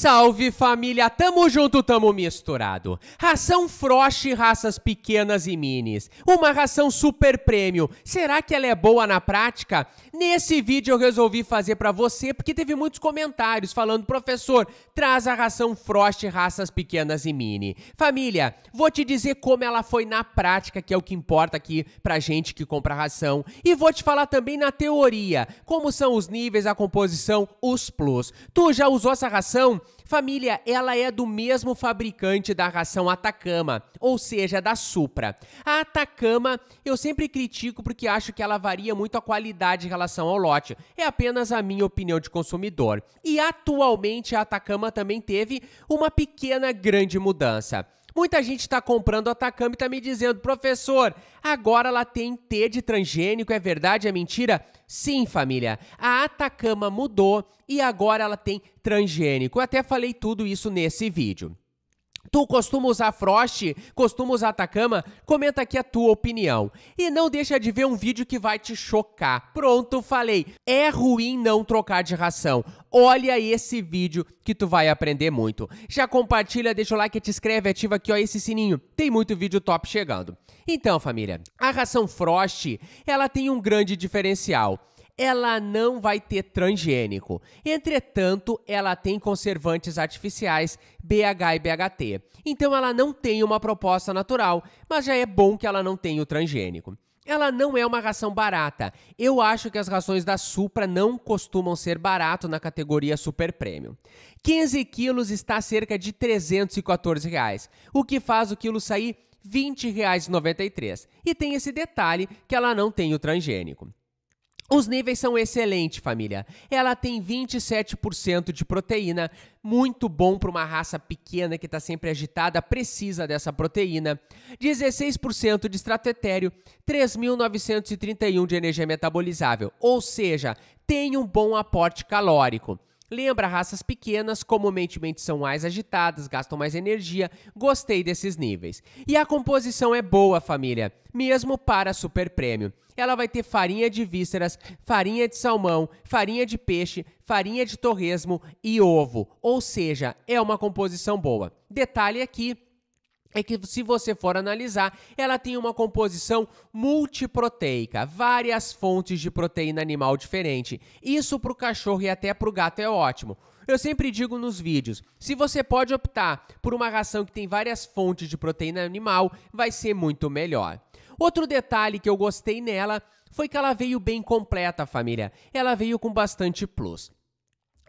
Salve família, tamo junto, tamo misturado. Ração froche, raças pequenas e minis. Uma ração super prêmio. Será que ela é boa na prática? Nesse vídeo eu resolvi fazer para você porque teve muitos comentários falando: "Professor, traz a ração froche, raças pequenas e mini". Família, vou te dizer como ela foi na prática, que é o que importa aqui pra gente que compra ração, e vou te falar também na teoria, como são os níveis, a composição, os plus. Tu já usou essa ração? Família, ela é do mesmo fabricante da ração Atacama, ou seja, da Supra. A Atacama eu sempre critico porque acho que ela varia muito a qualidade em relação ao lote. É apenas a minha opinião de consumidor. E atualmente a Atacama também teve uma pequena grande mudança. Muita gente está comprando o Atacama e está me dizendo, professor, agora ela tem T de transgênico, é verdade, é mentira? Sim, família, a Atacama mudou e agora ela tem transgênico. Eu até falei tudo isso nesse vídeo. Tu costuma usar Frost? Costuma usar Atacama? Comenta aqui a tua opinião. E não deixa de ver um vídeo que vai te chocar. Pronto, falei. É ruim não trocar de ração. Olha esse vídeo que tu vai aprender muito. Já compartilha, deixa o like, te inscreve, ativa aqui ó esse sininho. Tem muito vídeo top chegando. Então, família, a ração Frost, ela tem um grande diferencial ela não vai ter transgênico. Entretanto, ela tem conservantes artificiais BH e BHT. Então ela não tem uma proposta natural, mas já é bom que ela não tenha o transgênico. Ela não é uma ração barata. Eu acho que as rações da Supra não costumam ser barato na categoria Super Premium. 15 quilos está cerca de 314 reais, o que faz o quilo sair R$ 20,93. E tem esse detalhe que ela não tem o transgênico. Os níveis são excelentes, família. Ela tem 27% de proteína, muito bom para uma raça pequena que está sempre agitada, precisa dessa proteína. 16% de estratetério, 3.931 de energia metabolizável, ou seja, tem um bom aporte calórico. Lembra raças pequenas, comumente são mais agitadas, gastam mais energia. Gostei desses níveis. E a composição é boa, família, mesmo para super prêmio. Ela vai ter farinha de vísceras, farinha de salmão, farinha de peixe, farinha de torresmo e ovo. Ou seja, é uma composição boa. Detalhe aqui é que se você for analisar, ela tem uma composição multiproteica, várias fontes de proteína animal diferente. Isso para o cachorro e até para o gato é ótimo. Eu sempre digo nos vídeos, se você pode optar por uma ração que tem várias fontes de proteína animal, vai ser muito melhor. Outro detalhe que eu gostei nela foi que ela veio bem completa, família. Ela veio com bastante plus.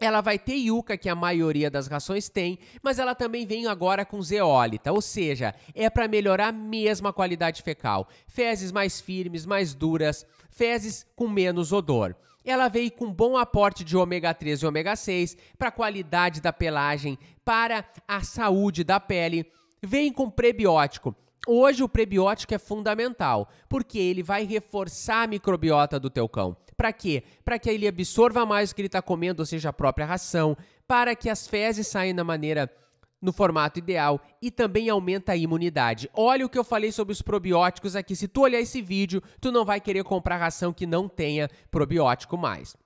Ela vai ter yuca, que a maioria das rações tem, mas ela também vem agora com zeólita, ou seja, é para melhorar mesmo a qualidade fecal. Fezes mais firmes, mais duras, fezes com menos odor. Ela veio com bom aporte de ômega 3 e ômega 6 para a qualidade da pelagem, para a saúde da pele. Vem com prebiótico. Hoje o prebiótico é fundamental, porque ele vai reforçar a microbiota do teu cão. Para quê? Para que ele absorva mais o que ele está comendo, ou seja, a própria ração, para que as fezes saiam da maneira no formato ideal e também aumenta a imunidade. Olha o que eu falei sobre os probióticos aqui. Se tu olhar esse vídeo, tu não vai querer comprar ração que não tenha probiótico mais.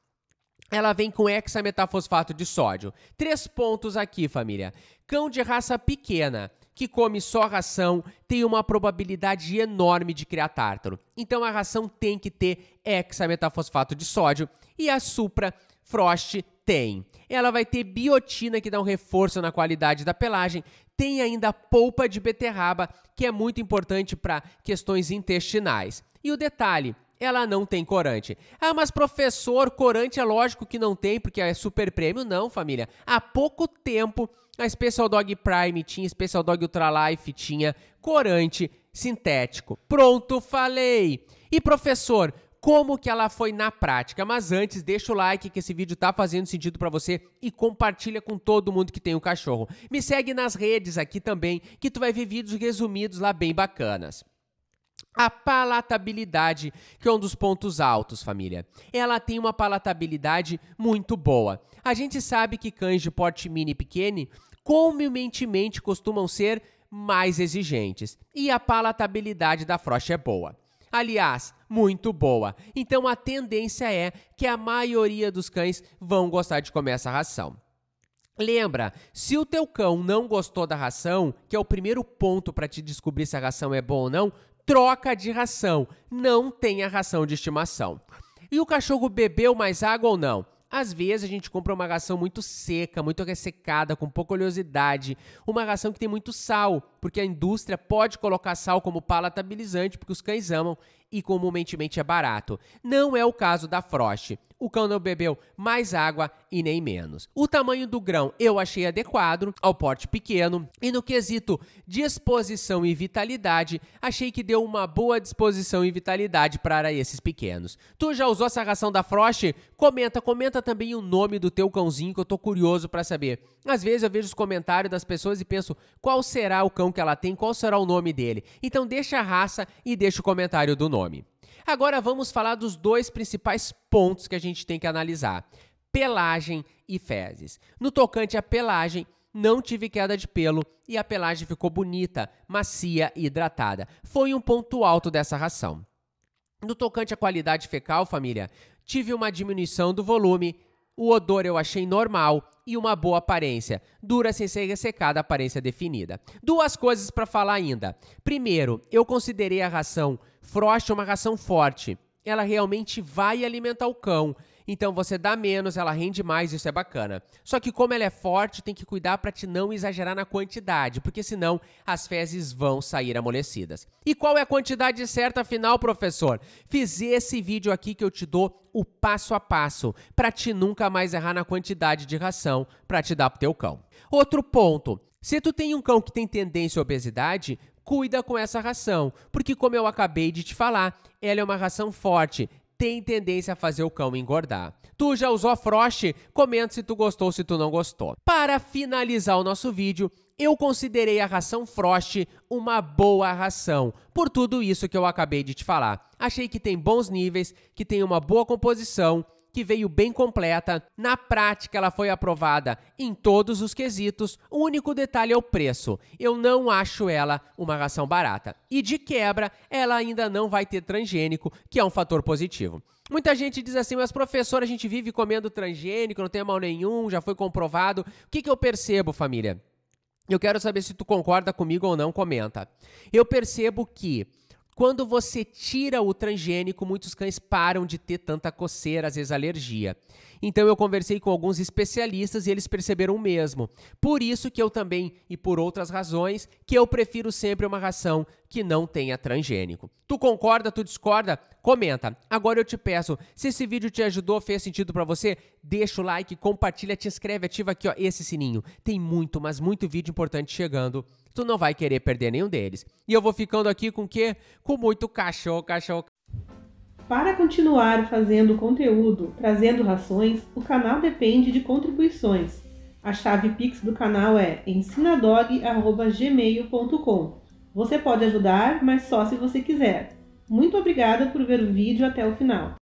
Ela vem com hexametafosfato de sódio. Três pontos aqui, família. Cão de raça pequena que come só ração tem uma probabilidade enorme de criar tártaro. Então a ração tem que ter hexametafosfato de sódio e a supra frost tem. Ela vai ter biotina que dá um reforço na qualidade da pelagem, tem ainda polpa de beterraba, que é muito importante para questões intestinais. E o detalhe, ela não tem corante. Ah, mas professor, corante é lógico que não tem, porque é super prêmio. Não, família. Há pouco tempo, a Special Dog Prime tinha, Special Dog Ultralife tinha corante sintético. Pronto, falei! E professor, como que ela foi na prática. Mas antes, deixa o like que esse vídeo tá fazendo sentido para você e compartilha com todo mundo que tem um cachorro. Me segue nas redes aqui também, que tu vai ver vídeos resumidos lá bem bacanas. A palatabilidade, que é um dos pontos altos, família. Ela tem uma palatabilidade muito boa. A gente sabe que cães de porte mini e pequeno comumente costumam ser mais exigentes, e a palatabilidade da frocha é boa. Aliás, muito boa. Então a tendência é que a maioria dos cães vão gostar de comer essa ração. Lembra, se o teu cão não gostou da ração, que é o primeiro ponto para te descobrir se a ração é boa ou não, troca de ração. Não tem a ração de estimação. E o cachorro bebeu mais água ou não? Às vezes a gente compra uma ração muito seca, muito ressecada, com pouca oleosidade, uma ração que tem muito sal porque a indústria pode colocar sal como palatabilizante, porque os cães amam e comumentemente é barato. Não é o caso da Frost. O cão não bebeu mais água e nem menos. O tamanho do grão eu achei adequado ao porte pequeno e no quesito disposição e vitalidade, achei que deu uma boa disposição e vitalidade para esses pequenos. Tu já usou essa ração da Frost? Comenta, comenta também o nome do teu cãozinho que eu tô curioso para saber. Às vezes eu vejo os comentários das pessoas e penso qual será o cão que ela tem, qual será o nome dele. Então deixa a raça e deixa o comentário do nome. Agora vamos falar dos dois principais pontos que a gente tem que analisar: pelagem e fezes. No tocante à pelagem, não tive queda de pelo e a pelagem ficou bonita, macia e hidratada. Foi um ponto alto dessa ração. No tocante à qualidade fecal, família, tive uma diminuição do volume, o odor eu achei normal e uma boa aparência, dura sem ser ressecada aparência definida. Duas coisas para falar ainda. Primeiro, eu considerei a ração Frost uma ração forte. Ela realmente vai alimentar o cão. Então você dá menos, ela rende mais, isso é bacana. Só que como ela é forte, tem que cuidar para te não exagerar na quantidade, porque senão as fezes vão sair amolecidas. E qual é a quantidade certa afinal, professor? Fiz esse vídeo aqui que eu te dou o passo a passo para te nunca mais errar na quantidade de ração para te dar pro teu cão. Outro ponto, se tu tem um cão que tem tendência à obesidade, cuida com essa ração, porque como eu acabei de te falar, ela é uma ração forte, tem tendência a fazer o cão engordar. Tu já usou Frost? Comenta se tu gostou ou se tu não gostou. Para finalizar o nosso vídeo, eu considerei a ração Frost uma boa ração, por tudo isso que eu acabei de te falar. Achei que tem bons níveis, que tem uma boa composição que veio bem completa. Na prática, ela foi aprovada em todos os quesitos. O único detalhe é o preço. Eu não acho ela uma ração barata. E de quebra, ela ainda não vai ter transgênico, que é um fator positivo. Muita gente diz assim, mas professor, a gente vive comendo transgênico, não tem mal nenhum, já foi comprovado. O que, que eu percebo, família? Eu quero saber se tu concorda comigo ou não, comenta. Eu percebo que quando você tira o transgênico, muitos cães param de ter tanta coceira, às vezes alergia. Então eu conversei com alguns especialistas e eles perceberam o mesmo. Por isso que eu também, e por outras razões, que eu prefiro sempre uma ração que não tenha transgênico. Tu concorda, tu discorda? Comenta. Agora eu te peço, se esse vídeo te ajudou, fez sentido para você, deixa o like, compartilha, te inscreve, ativa aqui ó, esse sininho. Tem muito, mas muito vídeo importante chegando tu não vai querer perder nenhum deles. E eu vou ficando aqui com o quê? Com muito cachorro, cachorro. Para continuar fazendo conteúdo, trazendo rações, o canal depende de contribuições. A chave Pix do canal é ensinadog.gmail.com. Você pode ajudar, mas só se você quiser. Muito obrigada por ver o vídeo até o final.